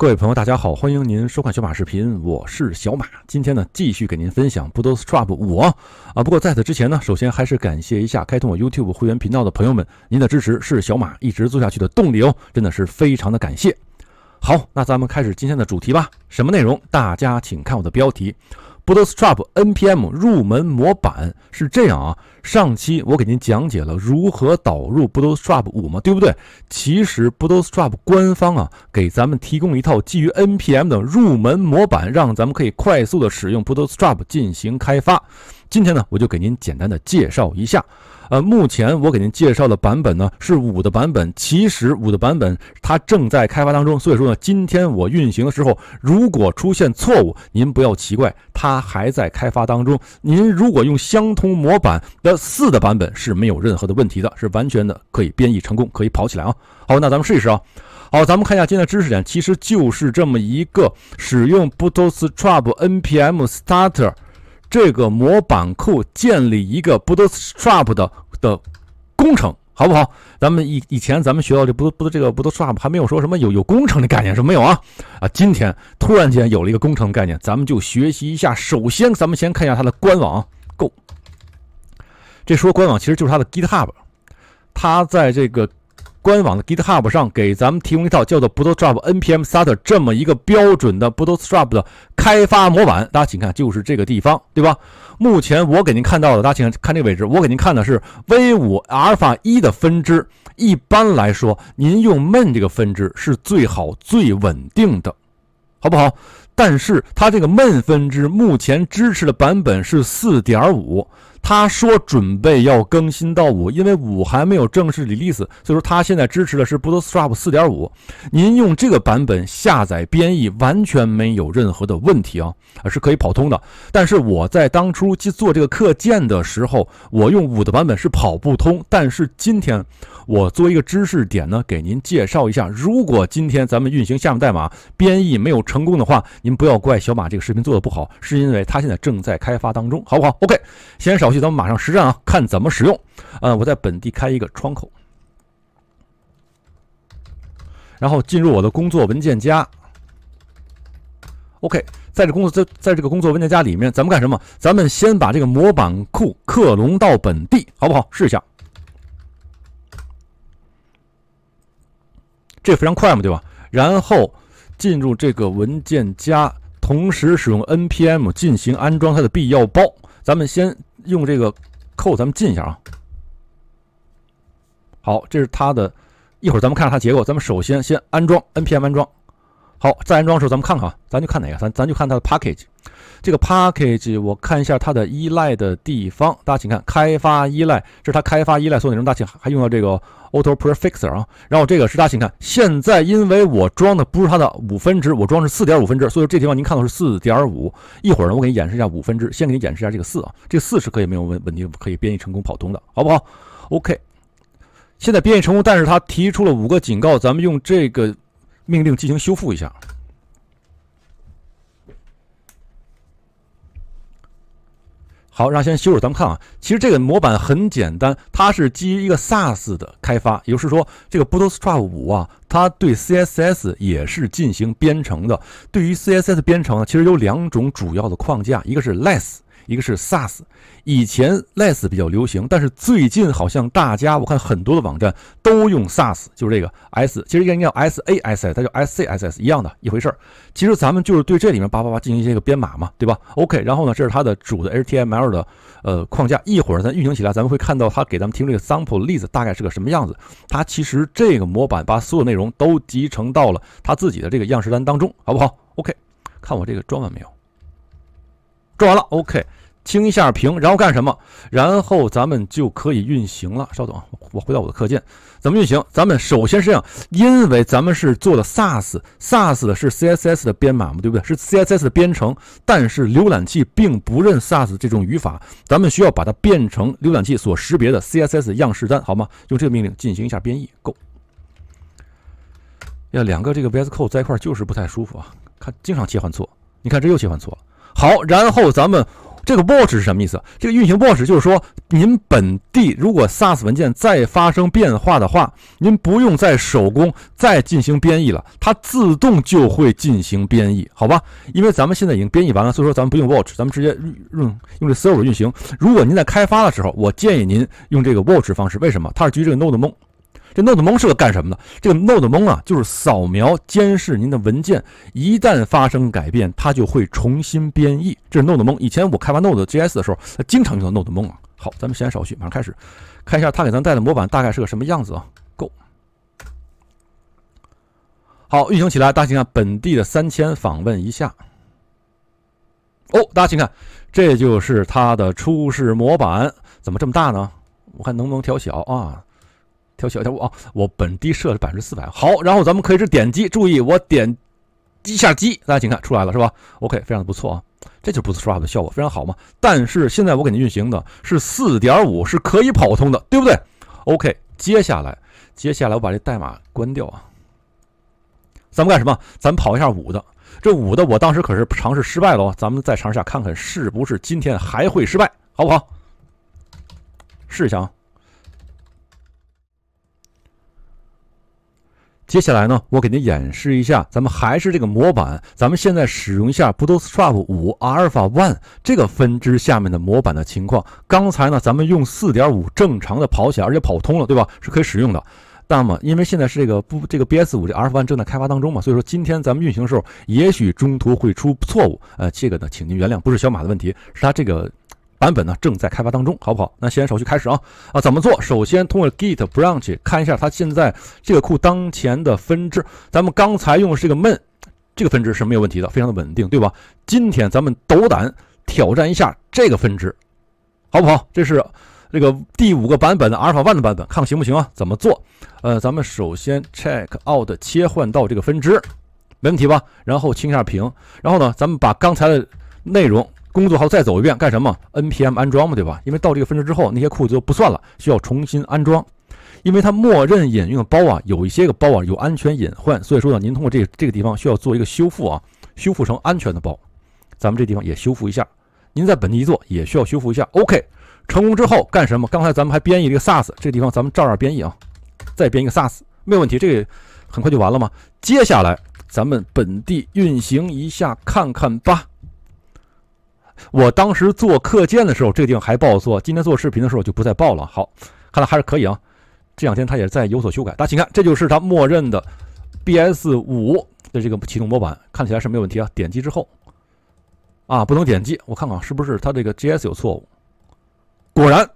各位朋友，大家好，欢迎您收看小马视频，我是小马。今天呢，继续给您分享 Bootstrap 五啊。不过在此之前呢，首先还是感谢一下开通我 YouTube 会员频道的朋友们，您的支持是小马一直做下去的动力哦，真的是非常的感谢。好，那咱们开始今天的主题吧。什么内容？大家请看我的标题。Bootstrap NPM 入门模板是这样啊，上期我给您讲解了如何导入 Bootstrap 五嘛，对不对？其实 Bootstrap 官方啊，给咱们提供一套基于 NPM 的入门模板，让咱们可以快速的使用 Bootstrap 进行开发。今天呢，我就给您简单的介绍一下。呃，目前我给您介绍的版本呢是五的版本，其实五的版本它正在开发当中。所以说呢，今天我运行的时候如果出现错误，您不要奇怪，它还在开发当中。您如果用相同模板的四的版本是没有任何的问题的，是完全的可以编译成功，可以跑起来啊。好，那咱们试一试啊。好，咱们看一下今天的知识点，其实就是这么一个使用 Bootstrap NPM Starter。这个模板库建立一个 Bootstrap 的的工程，好不好？咱们以以前咱们学到 o 不不这个 Bootstrap 还没有说什么有有工程的概念，是没有啊啊！今天突然间有了一个工程概念，咱们就学习一下。首先，咱们先看一下它的官网，Go。这说官网其实就是它的 GitHub，它在这个。官网的 GitHub 上给咱们提供一套叫做 Bootstrap NPM Starter 这么一个标准的 Bootstrap 的开发模板。大家请看，就是这个地方，对吧？目前我给您看到的，大家请看这个位置，我给您看的是 v5 alpha 的分支。一般来说，您用 main 这个分支是最好、最稳定的，好不好？但是它这个 main 分支目前支持的版本是4.5。他说准备要更新到五，因为五还没有正式的 release，所以说他现在支持的是 Bootstrap 四点五。您用这个版本下载编译完全没有任何的问题啊，是可以跑通的。但是我在当初去做这个课件的时候，我用五的版本是跑不通。但是今天我做一个知识点呢，给您介绍一下。如果今天咱们运行下面代码编译没有成功的话，您不要怪小马这个视频做的不好，是因为他现在正在开发当中，好不好？OK，先少。我去，咱们马上实战啊！看怎么使用。呃，我在本地开一个窗口，然后进入我的工作文件夹。OK，在这工作在在这个工作文件夹里面，咱们干什么？咱们先把这个模板库克隆到本地，好不好？试一下，这非常快嘛，对吧？然后进入这个文件夹，同时使用 npm 进行安装它的必要包。咱们先用这个扣，咱们进一下啊。好，这是它的一会儿，咱们看看它结构。咱们首先先安装 npm 安装，好，在安装时候咱们看看啊，咱就看哪个，咱咱就看它的 package。这个 package 我看一下它的依赖的地方，大家请看开发依赖，这是它开发依赖所有内容。大家请还用到这个 auto prefixer 啊，然后这个是大家请看，现在因为我装的不是它的五分之，我装是四点五分之，所以说这地方您看到是四点五。一会儿呢，我给你演示一下五分之，先给你演示一下这个四啊，这个四是可以没有问问题可以编译成功跑通的，好不好？OK，现在编译成功，但是它提出了五个警告，咱们用这个命令进行修复一下。好，让先休息。咱们看啊，其实这个模板很简单，它是基于一个 SaaS 的开发，也就是说，这个 Bootstrap 五啊，它对 CSS 也是进行编程的。对于 CSS 编程，其实有两种主要的框架，一个是 Less。一个是 s a a s 以前 Less 比较流行，但是最近好像大家我看很多的网站都用 s a a s 就是这个 S。其实应该叫 Sass，它叫 SCSS，一样的一回事儿。其实咱们就是对这里面叭叭叭进行一些个编码嘛，对吧？OK，然后呢，这是它的主的 HTML 的呃框架，一会儿它运行起来，咱们会看到它给咱们听这个 sample 例子大概是个什么样子。它其实这个模板把所有内容都集成到了它自己的这个样式单当中，好不好？OK，看我这个装完没有？装完了，OK。清一下屏，然后干什么？然后咱们就可以运行了。稍等，啊，我回到我的课件。怎么运行？咱们首先是这样，因为咱们是做的 s a s s s a a s 的是 CSS 的编码嘛，对不对？是 CSS 的编程，但是浏览器并不认 Sass 这种语法，咱们需要把它变成浏览器所识别的 CSS 样式单，好吗？用这个命令进行一下编译，g o 呀，两个这个 VS Code 在一块就是不太舒服啊，看经常切换错。你看这又切换错。好，然后咱们。这个 watch 是什么意思？这个运行 watch 就是说，您本地如果 SaaS 文件再发生变化的话，您不用再手工再进行编译了，它自动就会进行编译，好吧？因为咱们现在已经编译完了，所以说咱们不用 watch，咱们直接用用用这 server 运行。如果您在开发的时候，我建议您用这个 watch 方式，为什么？它是基于这个 Node 梦。这 n o t e j 是个干什么的？这个 n o t e j 啊，就是扫描监视您的文件，一旦发生改变，它就会重新编译。这是 n o t e j 以前我开发 n o t e j s 的时候，经常用到 n o t e j 啊。好，咱们闲言少叙，马上开始，看一下他给咱带的模板大概是个什么样子啊？Go，好，运行起来，大家请看本地的三千访问一下。哦，大家请看，这就是它的初始模板，怎么这么大呢？我看能不能调小啊？调小一点我、啊！我本地设了百分之四百，好，然后咱们可以是点击，注意我点击一下击，大家请看出来了是吧？OK，非常的不错啊，这就是不刷的效果，非常好嘛。但是现在我给您运行的是四点五，是可以跑通的，对不对？OK，接下来，接下来我把这代码关掉啊。咱们干什么？咱跑一下五的，这五的我当时可是尝试失败了哦，咱们再尝试下看看是不是今天还会失败，好不好？试一下。啊。接下来呢，我给您演示一下，咱们还是这个模板，咱们现在使用一下 Bootstrap 五 Alpha One 这个分支下面的模板的情况。刚才呢，咱们用四点五正常的跑起来，而且跑通了，对吧？是可以使用的。那么，因为现在是这个不这个 B S 五这 Alpha One 正在开发当中嘛，所以说今天咱们运行的时候，也许中途会出错误，呃，这个呢，请您原谅，不是小马的问题，是他这个。版本呢正在开发当中，好不好？那先手续开始啊啊！怎么做？首先通过 git branch 看一下它现在这个库当前的分支。咱们刚才用的这个 main，这个分支是没有问题的，非常的稳定，对吧？今天咱们斗胆挑战一下这个分支，好不好？这是那个第五个版本的阿尔法 e 的版本，看看行不行啊？怎么做？呃，咱们首先 check out 切换到这个分支，没问题吧？然后清一下屏，然后呢，咱们把刚才的内容。工作号再走一遍干什么？npm 安装嘛，对吧？因为到这个分支之后，那些库子就不算了，需要重新安装。因为它默认引用的包啊，有一些个包啊有安全隐患，所以说呢，您通过这这个地方需要做一个修复啊，修复成安全的包。咱们这地方也修复一下。您在本地一做，也需要修复一下。OK，成功之后干什么？刚才咱们还编译了一个 sass，这个地方咱们照样编译啊，再编一个 sass 没有问题，这个很快就完了吗？接下来咱们本地运行一下看看吧。我当时做课件的时候，这个地方还报错。今天做视频的时候就不再报了。好，看来还是可以啊。这两天他也在有所修改。大家请看，这就是他默认的 BS 五的这个启动模板，看起来是没有问题啊。点击之后，啊，不能点击。我看看是不是他这个 g s 有错误？果然，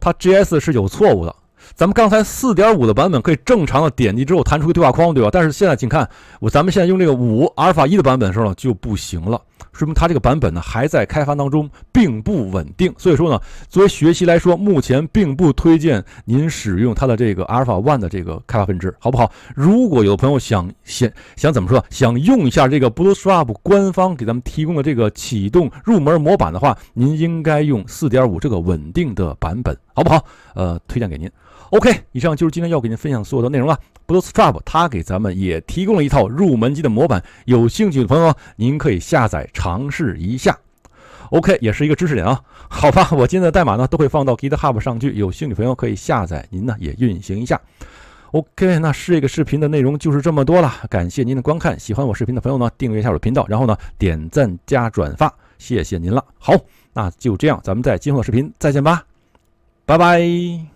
他 g s 是有错误的。咱们刚才四点五的版本可以正常的点击之后弹出个对话框，对吧？但是现在，请看我，咱们现在用这个五阿尔法一的版本的时候呢就不行了，说明它这个版本呢还在开发当中，并不稳定。所以说呢，作为学习来说，目前并不推荐您使用它的这个阿尔法 one 的这个开发分支，好不好？如果有朋友想先想怎么说，想用一下这个 Bootstrap 官方给咱们提供的这个启动入门模板的话，您应该用四点五这个稳定的版本。好不好？呃，推荐给您。OK，以上就是今天要给您分享所有的内容了。Bootstrap 它给咱们也提供了一套入门级的模板，有兴趣的朋友您可以下载尝试一下。OK，也是一个知识点啊。好吧，我今天的代码呢都会放到 GitHub 上去，有兴趣朋友可以下载，您呢也运行一下。OK，那这个视频的内容就是这么多了，感谢您的观看。喜欢我视频的朋友呢，订阅一下我的频道，然后呢点赞加转发，谢谢您了。好，那就这样，咱们在今后的视频再见吧。拜拜。